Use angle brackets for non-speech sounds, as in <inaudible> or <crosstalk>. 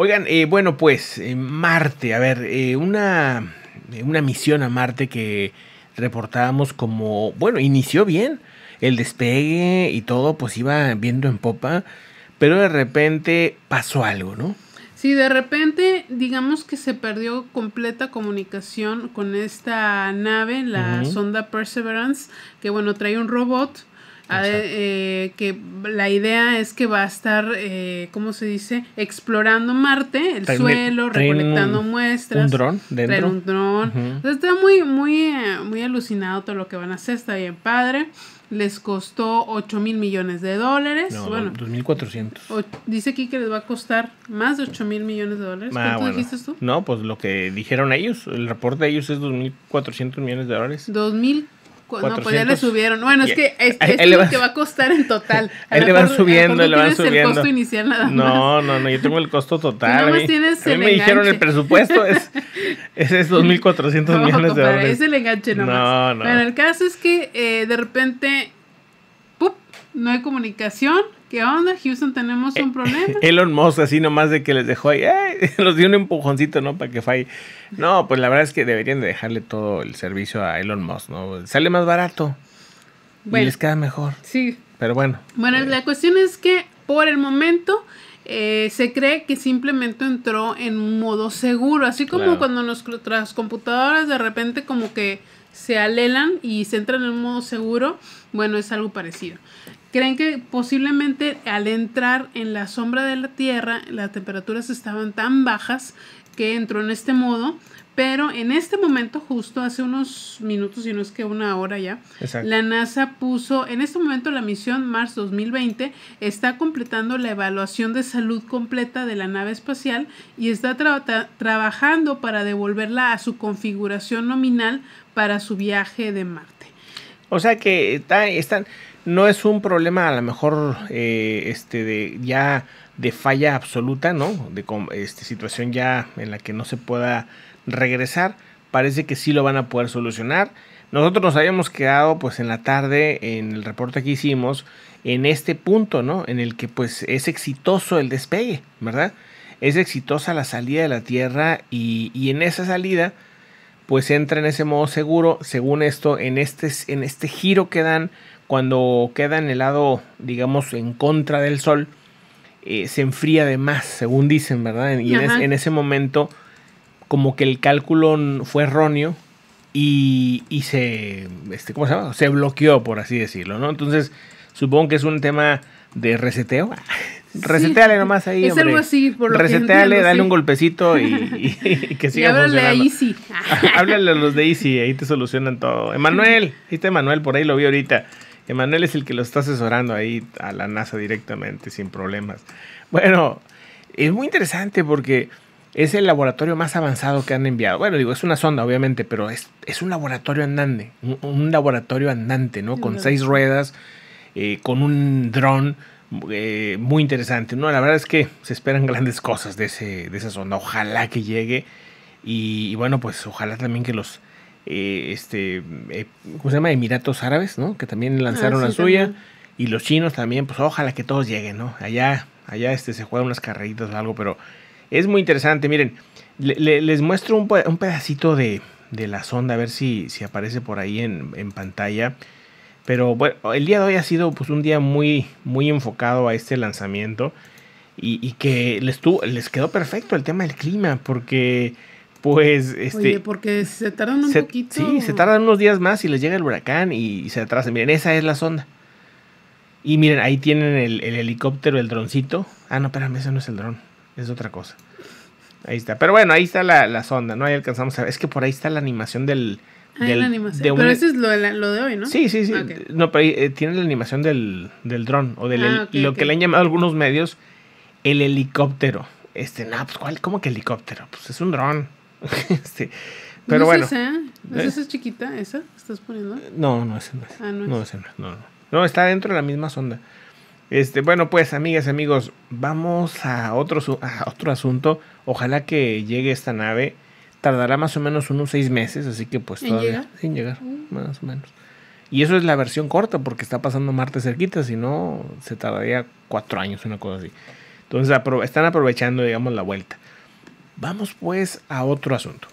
Oigan, eh, bueno, pues eh, Marte, a ver, eh, una, misión a Marte que reportábamos como, bueno, inició bien, el despegue y todo, pues iba viendo en popa, pero de repente pasó algo, ¿no? Sí, de repente, digamos que se perdió completa comunicación con esta nave, la sonda Perseverance, que bueno, trae un robot Ah, eh, que la idea es que va a estar, eh, ¿cómo se dice? Explorando Marte, el suelo, recolectando muestras. Un dron dentro. un dron. está muy, muy, eh, muy alucinado todo lo que van a hacer, está bien padre. Les costó 8 mil millones de dólares. No, bueno, 2.400. Dice aquí que les va a costar más de 8 mil millones de dólares. Ah, ¿Cuánto dijiste tú? No, pues lo que dijeron ellos. El reporte de ellos es 2.400 millones de dólares. dos mil no, pues ya le subieron. Bueno, es que es, lo que va a costar en total. <laughs> Ahí le van subiendo, le van subiendo. el costo inicial nada más. No, no, no, yo tengo el costo <laughs> total. Tú tienes me dijeron el presupuesto es, ese <laughs> es 2.400 no, millones de dólares. Es el enganche más. No, no. Bueno, el caso es que eh, de repente, ¡pup! no hay comunicación ¿Qué onda, Houston? Tenemos un eh, problema. <laughs> Elon Musk, así nomás de que les dejó ahí, ¡eh! <laughs> los dio un empujoncito, ¿no? Para que falle. No, pues la verdad es que deberían de dejarle todo el servicio a Elon Musk, ¿no? Sale más barato. y les queda mejor. Sí. Pero bueno. Bueno, la cuestión es que por el momento eh, se cree que simplemente entró en un modo seguro. Así como cuando nuestras computadoras de repente como que se alelan y se entran en un modo seguro, bueno, es algo parecido. Creen que posiblemente al entrar en la sombra de la Tierra las temperaturas estaban tan bajas que entró en este modo, pero en este momento, justo hace unos minutos, si no es que una hora ya, la NASA puso, en este momento la misión Mars 2020 está completando la evaluación de salud completa de la nave espacial y está trabajando para devolverla a su configuración nominal para su viaje de Marte. O sea que están, no es un problema a lo mejor eh, este de ya de falla absoluta, ¿no? De este, situación ya en la que no se pueda regresar. Parece que sí lo van a poder solucionar. Nosotros nos habíamos quedado pues en la tarde, en el reporte que hicimos, en este punto, ¿no? En el que pues es exitoso el despegue, ¿verdad? Es exitosa la salida de la Tierra y, y en esa salida pues entra en ese modo seguro, según esto, en este, en este giro que dan cuando queda en el lado, digamos, en contra del sol, eh, se enfría de más, según dicen, ¿verdad? Y en, ese momento, como que el cálculo fue erróneo y, se, este, ¿cómo se llama? Se bloqueó, por así decirlo, ¿no? Entonces, supongo que es un tema de reseteo. <laughs> Reseteale nomás ahí. Es algo así, por lo Reseteale, dale un golpecito y, <laughs> que siga háblale a Easy. <laughs> háblale a los de Easy, ahí te solucionan todo. Emanuel, ¿viste Emanuel, por ahí lo vi ahorita. Emanuel es el que lo está asesorando ahí a la NASA directamente, sin problemas. Bueno, es muy interesante porque es el laboratorio más avanzado que han enviado. Bueno, digo, es una sonda, obviamente, pero es, un laboratorio andante, un, laboratorio andante, ¿no? Con seis ruedas, eh, con un dron. Eh, muy interesante. No, la verdad es que se esperan grandes cosas de, ese, de esa sonda. Ojalá que llegue. y bueno, pues ojalá también que los, eh, este, eh, ¿cómo se llama? Emiratos Árabes, ¿no? Que también lanzaron ah, la suya. Y los chinos también, pues ojalá que todos lleguen, ¿no? Allá, allá este, se juegan unas carreritas o algo, pero es muy interesante. Miren, les muestro un, pedacito de, la sonda, a ver si, si aparece por ahí en, pantalla. Pero bueno, el día de hoy ha sido pues un día muy, muy enfocado a este lanzamiento. Y, que les quedó perfecto el tema del clima, porque pues, este. Oye, porque se tardan un poquito. Sí, se tardan unos días más y les llega el huracán y, se atrasan. Miren, esa es la sonda. Y miren, ahí tienen el, helicóptero, el droncito. Ah, no, espérame, ese no es el dron, es otra cosa. Ahí está. Pero bueno, ahí está la, sonda, ¿no? Ahí alcanzamos a ver. Es que por ahí está la animación del. del animación. Pero eso es lo de, hoy, ¿no? Sí, sí, sí. No, pero ahí eh, tiene la animación del, del dron o del ah, lo que le han llamado algunos medios el helicóptero. Este, no, pues, ¿cómo que helicóptero? Pues es un dron este, <laughs> pero bueno. Es ¿Eh? esa? es chiquita, esa que estás poniendo? No, no, esa es. Ah, no es. no, está dentro de la misma sonda. Este, bueno, pues, amigas y amigos, vamos a otro, a otro asunto. Ojalá que llegue esta nave. Tardará más o menos unos seis meses, así que pues todavía. Sin llegar, mm. más o menos. Y eso es la versión corta, porque está pasando Marte cerquita, si no, se tardaría cuatro años, una cosa así. Entonces, están aprovechando, digamos, la vuelta. Vamos pues a otro asunto.